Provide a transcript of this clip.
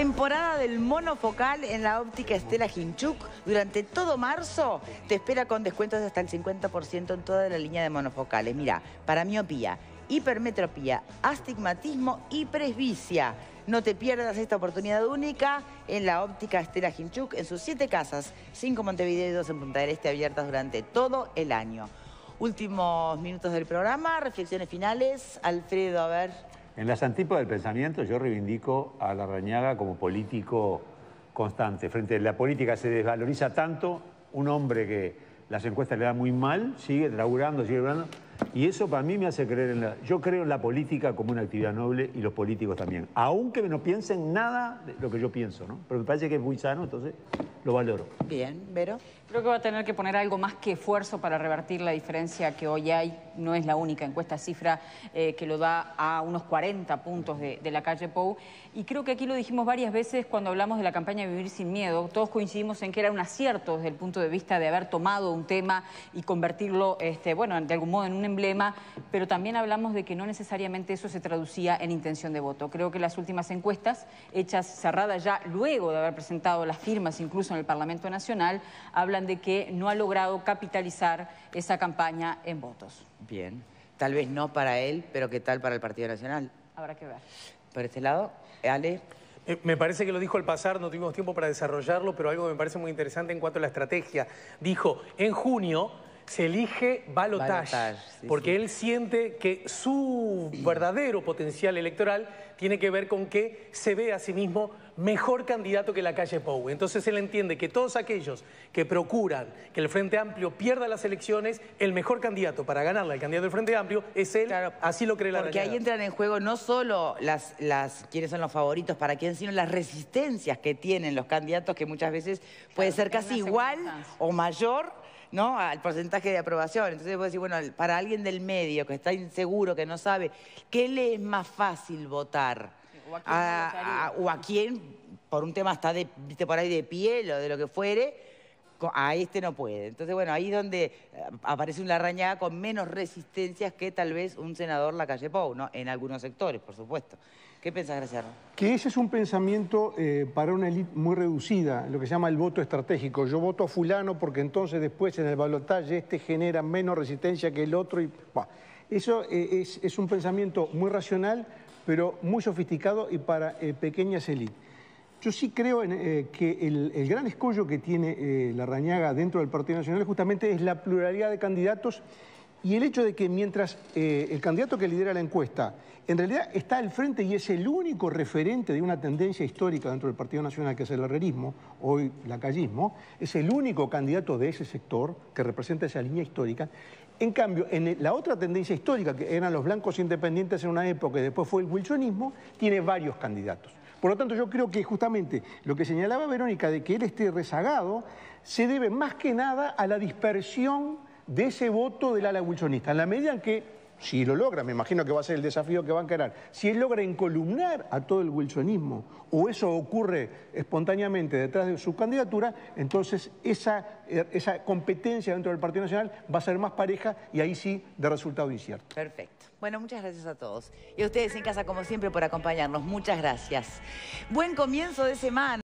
Temporada del monofocal en la óptica Estela Hinchuk. Durante todo marzo te espera con descuentos hasta el 50% en toda la línea de monofocales. Mira, para miopía, hipermetropía, astigmatismo y presbicia. No te pierdas esta oportunidad única en la óptica Estela Hinchuk en sus siete casas, cinco Montevideo y dos en Punta del Este abiertas durante todo el año. Últimos minutos del programa, reflexiones finales. Alfredo, a ver. En las antípodas del pensamiento yo reivindico a Larrañaga como político constante. Frente a la política se desvaloriza tanto, un hombre que las encuestas le dan muy mal, sigue laburando, sigue laburando, y eso para mí me hace creer en la... Yo creo en la política como una actividad noble y los políticos también, aunque no piensen nada de lo que yo pienso, ¿no? Pero me parece que es muy sano, entonces lo valoro. Bien, Vero. Creo que va a tener que poner algo más que esfuerzo para revertir la diferencia que hoy hay. No es la única encuesta cifra eh, que lo da a unos 40 puntos de, la calle POU. Y creo que aquí lo dijimos varias veces cuando hablamos de la campaña Vivir sin Miedo. Todos coincidimos en que era un acierto desde el punto de vista de haber tomado un tema y convertirlo, este, bueno, de algún modo en un emblema. Pero también hablamos de que no necesariamente eso se traducía en intención de voto. Creo que las últimas encuestas, hechas cerradas ya luego de haber presentado las firmas, incluso en el Parlamento Nacional, hablan de que no ha logrado capitalizar esa campaña en votos. Bien, tal vez no para él, pero ¿qué tal para el Partido Nacional? Habrá que ver. Por este lado, Ale. Eh, me parece que lo dijo al pasar, no tuvimos tiempo para desarrollarlo, pero algo que me parece muy interesante en cuanto a la estrategia. Dijo, en junio se elige balotage, porque él siente que su verdadero potencial electoral tiene que ver con que se ve a sí mismo mejor candidato que la calle Pou. Entonces él entiende que todos aquellos que procuran que el Frente Amplio pierda las elecciones, el mejor candidato para ganarla, el candidato del Frente Amplio, es él, así lo cree la Porque ahí entran en juego no solo las, las quiénes son los favoritos para quién, sino las resistencias que tienen los candidatos, que muchas veces puede ser casi igual o mayor ¿no? Al porcentaje de aprobación. Entonces vos decir bueno, para alguien del medio que está inseguro, que no sabe, ¿qué le es más fácil votar? O a quién, o a quién por un tema está de, por ahí de piel o de lo que fuere, a este no puede. Entonces, bueno, ahí es donde eh, aparece una arañada con menos resistencias que tal vez un senador la calle Pou, ¿no? En algunos sectores, por supuesto. ¿Qué pensás, Graciano? Que ese es un pensamiento eh, para una élite muy reducida, lo que se llama el voto estratégico. Yo voto a fulano porque entonces después en el balotaje este genera menos resistencia que el otro. Y, eso eh, es, un pensamiento muy racional, pero muy sofisticado y para pequeñas élites. Yo sí creo eh, que el, gran escollo que tiene eh, la dentro del Partido Nacional justamente es la pluralidad de candidatos y el hecho de que mientras eh, el candidato que lidera la encuesta en realidad está al frente y es el único referente de una tendencia histórica dentro del Partido Nacional que es el herrerismo, hoy lacayismo, es el único candidato de ese sector que representa esa línea histórica. En cambio, en la otra tendencia histórica, que eran los blancos independientes en una época y después fue el wilsonismo, tiene varios candidatos. Por lo tanto, yo creo que justamente lo que señalaba Verónica de que él esté rezagado se debe más que nada a la dispersión de ese voto del ala wilsonista. En la medida en que si lo logra, me imagino que va a ser el desafío que van a encarar, si él logra encolumnar a todo el wilsonismo, o eso ocurre espontáneamente detrás de su candidatura, entonces esa, eh, esa competencia dentro del Partido Nacional va a ser más pareja y ahí sí de resultado incierto. Perfecto. Bueno, muchas gracias a todos. Y a ustedes en casa, como siempre, por acompañarnos. Muchas gracias. Buen comienzo de semana.